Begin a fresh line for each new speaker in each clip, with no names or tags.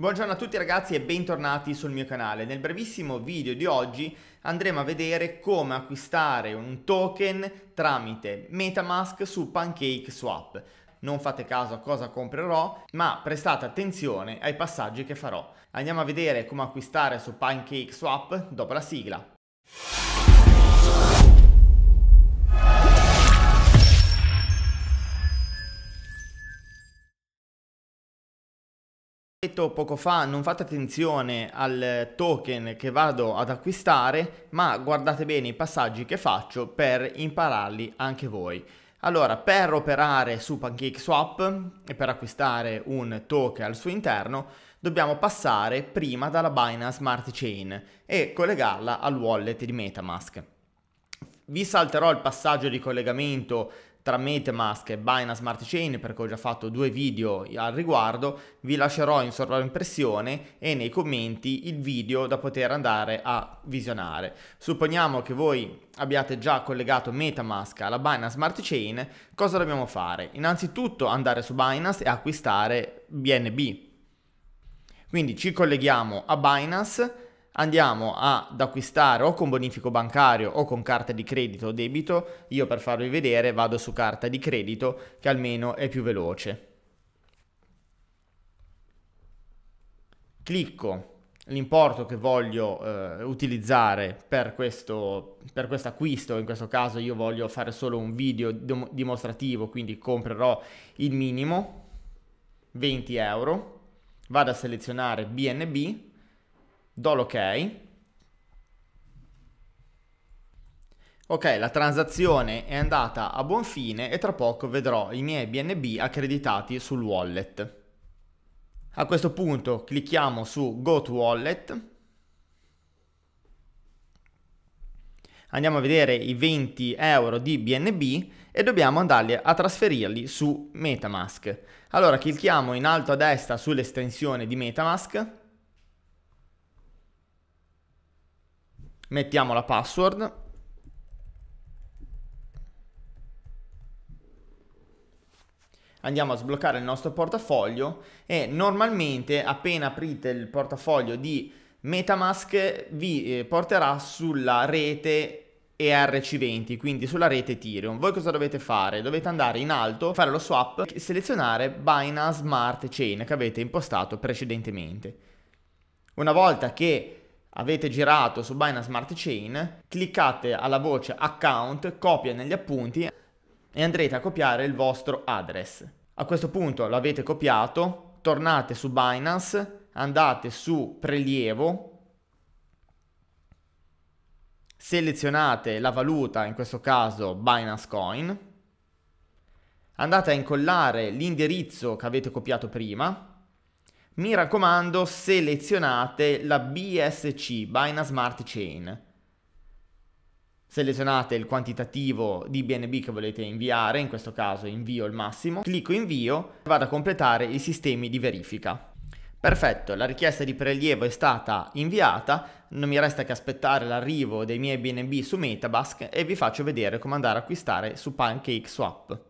Buongiorno a tutti ragazzi e bentornati sul mio canale. Nel brevissimo video di oggi andremo a vedere come acquistare un token tramite Metamask su PancakeSwap. Non fate caso a cosa comprerò, ma prestate attenzione ai passaggi che farò. Andiamo a vedere come acquistare su PancakeSwap dopo la sigla. detto poco fa, non fate attenzione al token che vado ad acquistare, ma guardate bene i passaggi che faccio per impararli anche voi. Allora, per operare su PancakeSwap e per acquistare un token al suo interno, dobbiamo passare prima dalla Binance Smart Chain e collegarla al wallet di Metamask. Vi salterò il passaggio di collegamento tra MetaMask e Binance Smart Chain perché ho già fatto due video al riguardo, vi lascerò in sovraimpressione e nei commenti il video da poter andare a visionare. Supponiamo che voi abbiate già collegato MetaMask alla Binance Smart Chain, cosa dobbiamo fare? Innanzitutto andare su Binance e acquistare BNB. Quindi ci colleghiamo a Binance andiamo ad acquistare o con bonifico bancario o con carta di credito o debito. Io per farvi vedere vado su carta di credito che almeno è più veloce. Clicco l'importo che voglio eh, utilizzare per questo, per questo acquisto, in questo caso io voglio fare solo un video dimostrativo, quindi comprerò il minimo, 20 euro, vado a selezionare BNB, do l'ok. Ok, la transazione è andata a buon fine e tra poco vedrò i miei BNB accreditati sul wallet. A questo punto clicchiamo su Go to Wallet. Andiamo a vedere i 20 euro di BNB e dobbiamo andarli a trasferirli su Metamask. Allora clicchiamo in alto a destra sull'estensione di Metamask Mettiamo la password. Andiamo a sbloccare il nostro portafoglio e normalmente appena aprite il portafoglio di Metamask vi eh, porterà sulla rete ERC20, quindi sulla rete Ethereum. Voi cosa dovete fare? Dovete andare in alto, fare lo swap e selezionare Binance Smart Chain che avete impostato precedentemente. Una volta che avete girato su Binance Smart Chain, cliccate alla voce account, copia negli appunti e andrete a copiare il vostro address. A questo punto l'avete copiato, tornate su Binance, andate su prelievo, selezionate la valuta, in questo caso Binance Coin, andate a incollare l'indirizzo che avete copiato prima, mi raccomando selezionate la BSC, Binance Smart Chain. Selezionate il quantitativo di BNB che volete inviare, in questo caso invio il massimo, clicco invio, e vado a completare i sistemi di verifica. Perfetto, la richiesta di prelievo è stata inviata, non mi resta che aspettare l'arrivo dei miei BNB su Metabask e vi faccio vedere come andare a acquistare su PancakeSwap.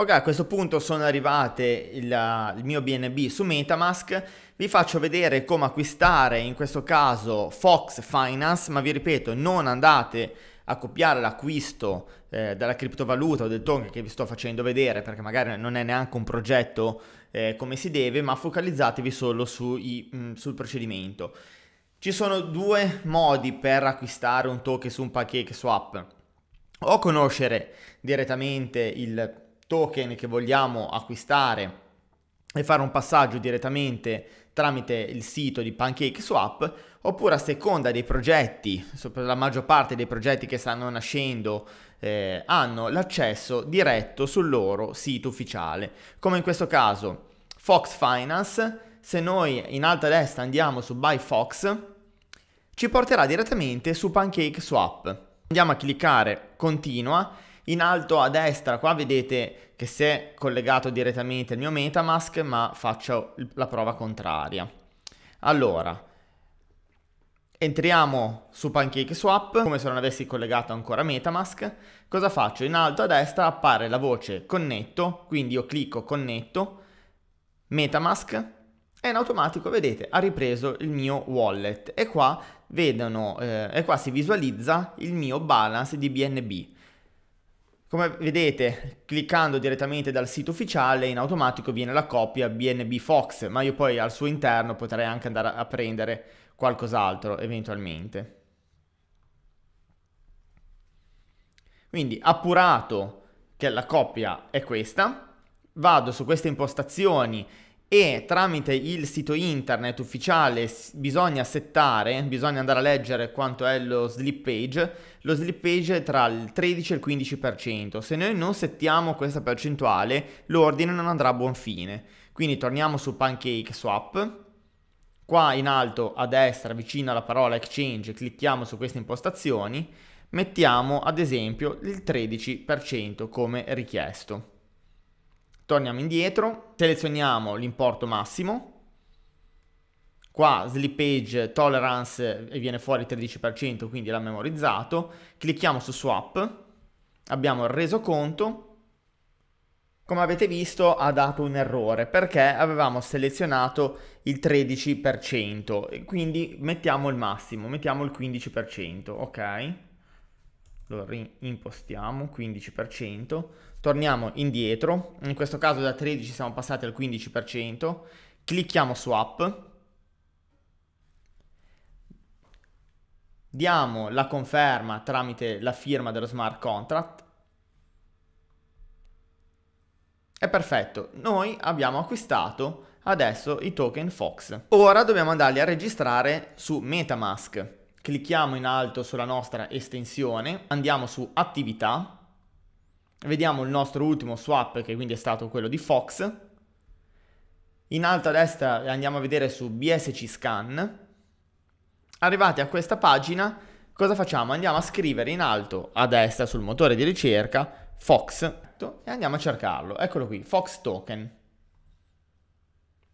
Ok, a questo punto sono arrivate il, il mio BNB su Metamask, vi faccio vedere come acquistare in questo caso Fox Finance, ma vi ripeto, non andate a copiare l'acquisto eh, dalla criptovaluta o del token che vi sto facendo vedere, perché magari non è neanche un progetto eh, come si deve, ma focalizzatevi solo sui, mh, mm, sul procedimento. Ci sono due modi per acquistare un token su un pancake swap. O conoscere direttamente il token che vogliamo acquistare e fare un passaggio direttamente tramite il sito di PancakeSwap oppure a seconda dei progetti, la maggior parte dei progetti che stanno nascendo eh, hanno l'accesso diretto sul loro sito ufficiale, come in questo caso Fox Finance, se noi in alta destra andiamo su Buy Fox ci porterà direttamente su PancakeSwap. Andiamo a cliccare continua in alto a destra qua vedete che si è collegato direttamente il mio Metamask ma faccio la prova contraria. Allora, entriamo su PancakeSwap come se non avessi collegato ancora Metamask. Cosa faccio? In alto a destra appare la voce connetto, quindi io clicco connetto, Metamask e in automatico vedete ha ripreso il mio wallet e qua, vedono, eh, e qua si visualizza il mio balance di BNB. Come vedete, cliccando direttamente dal sito ufficiale, in automatico viene la coppia BNB Fox, ma io poi al suo interno potrei anche andare a prendere qualcos'altro eventualmente. Quindi appurato che la coppia è questa, vado su queste impostazioni e tramite il sito internet ufficiale bisogna settare, bisogna andare a leggere quanto è lo slip page, lo slip page è tra il 13 e il 15%, se noi non settiamo questa percentuale l'ordine non andrà a buon fine, quindi torniamo su Pancake Swap, qua in alto a destra vicino alla parola Exchange clicchiamo su queste impostazioni, mettiamo ad esempio il 13% come richiesto torniamo indietro, selezioniamo l'importo massimo, qua slippage tolerance e eh, viene fuori 13%, quindi l'ha memorizzato, clicchiamo su swap, abbiamo reso conto, come avete visto ha dato un errore perché avevamo selezionato il 13% quindi mettiamo il massimo, mettiamo il 15%, ok? lo rimpostiamo, 15%, torniamo indietro, in questo caso da 13 siamo passati al 15%, clicchiamo su app, diamo la conferma tramite la firma dello smart contract, è perfetto, noi abbiamo acquistato adesso i token Fox. Ora dobbiamo andarli a registrare su Metamask clicchiamo in alto sulla nostra estensione, andiamo su attività, vediamo il nostro ultimo swap che quindi è stato quello di Fox, in alto a destra andiamo a vedere su BSC Scan, arrivati a questa pagina cosa facciamo? Andiamo a scrivere in alto a destra sul motore di ricerca Fox e andiamo a cercarlo, eccolo qui, Fox Token.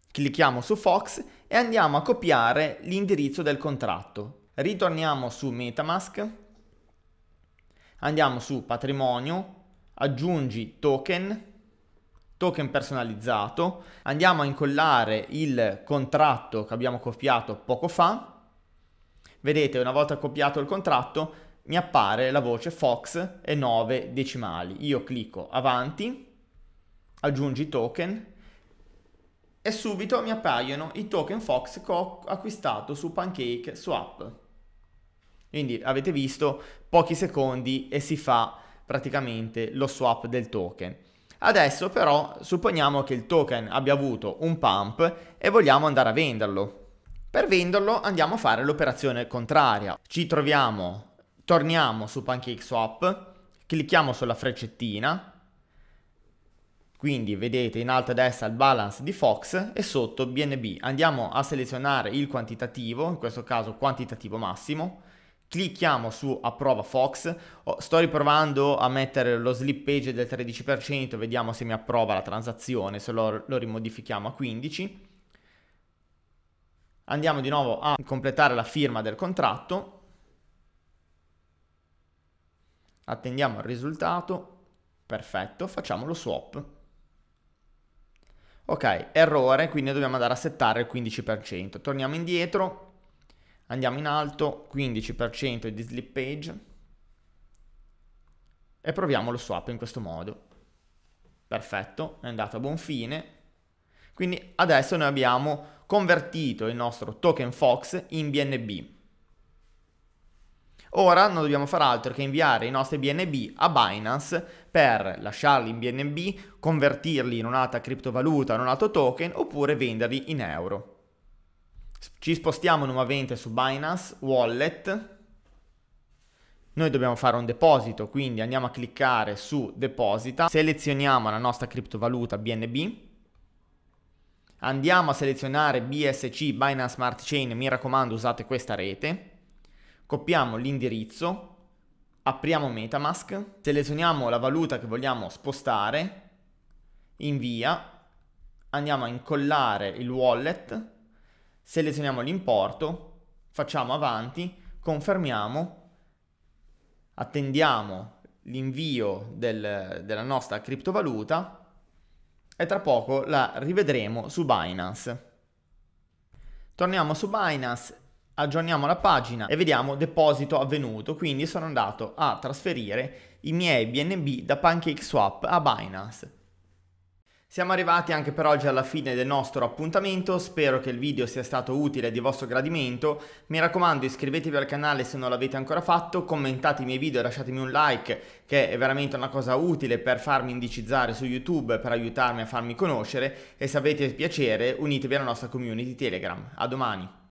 Clicchiamo su Fox e andiamo a copiare l'indirizzo del contratto. Ritorniamo su Metamask, andiamo su patrimonio, aggiungi token, token personalizzato, andiamo a incollare il contratto che abbiamo copiato poco fa. Vedete, una volta copiato il contratto, mi appare la voce Fox e 9 decimali. Io clicco avanti, aggiungi token e subito mi appaiono i token Fox che ho acquistato su Pancake Swap. Quindi avete visto pochi secondi e si fa praticamente lo swap del token. Adesso però supponiamo che il token abbia avuto un pump e vogliamo andare a venderlo. Per venderlo andiamo a fare l'operazione contraria. Ci troviamo, torniamo su PancakeSwap, clicchiamo sulla freccettina, quindi vedete in alto a destra il balance di Fox e sotto BNB. Andiamo a selezionare il quantitativo, in questo caso quantitativo massimo, clicchiamo su approva Fox, oh, sto riprovando a mettere lo slip page del 13%, vediamo se mi approva la transazione, se lo, lo rimodifichiamo a 15%. Andiamo di nuovo a completare la firma del contratto, attendiamo il risultato, perfetto, facciamo lo swap. Ok, errore, quindi dobbiamo andare a settare il 15%. Torniamo indietro, Andiamo in alto, 15% di slip page e proviamo lo swap in questo modo. Perfetto, è andato a buon fine. Quindi adesso noi abbiamo convertito il nostro token Fox in BNB. Ora non dobbiamo fare altro che inviare i nostri BNB a Binance per lasciarli in BNB, convertirli in un'altra criptovaluta, in un altro token oppure venderli in euro. Ci spostiamo nuovamente su Binance Wallet. Noi dobbiamo fare un deposito, quindi andiamo a cliccare su deposita, selezioniamo la nostra criptovaluta BNB, andiamo a selezionare BSC Binance Smart Chain, mi raccomando usate questa rete, copiamo l'indirizzo, apriamo Metamask, selezioniamo la valuta che vogliamo spostare, invia, andiamo a incollare il wallet selezioniamo l'importo, facciamo avanti, confermiamo, attendiamo l'invio del, della nostra criptovaluta e tra poco la rivedremo su Binance. Torniamo su Binance, aggiorniamo la pagina e vediamo deposito avvenuto, quindi sono andato a trasferire i miei BNB da PancakeSwap a Binance. Siamo arrivati anche per oggi alla fine del nostro appuntamento, spero che il video sia stato utile e di vostro gradimento, mi raccomando iscrivetevi al canale se non l'avete ancora fatto, commentate i miei video e lasciatemi un like che è veramente una cosa utile per farmi indicizzare su YouTube, per aiutarmi a farmi conoscere e se avete piacere unitevi alla nostra community Telegram. A domani!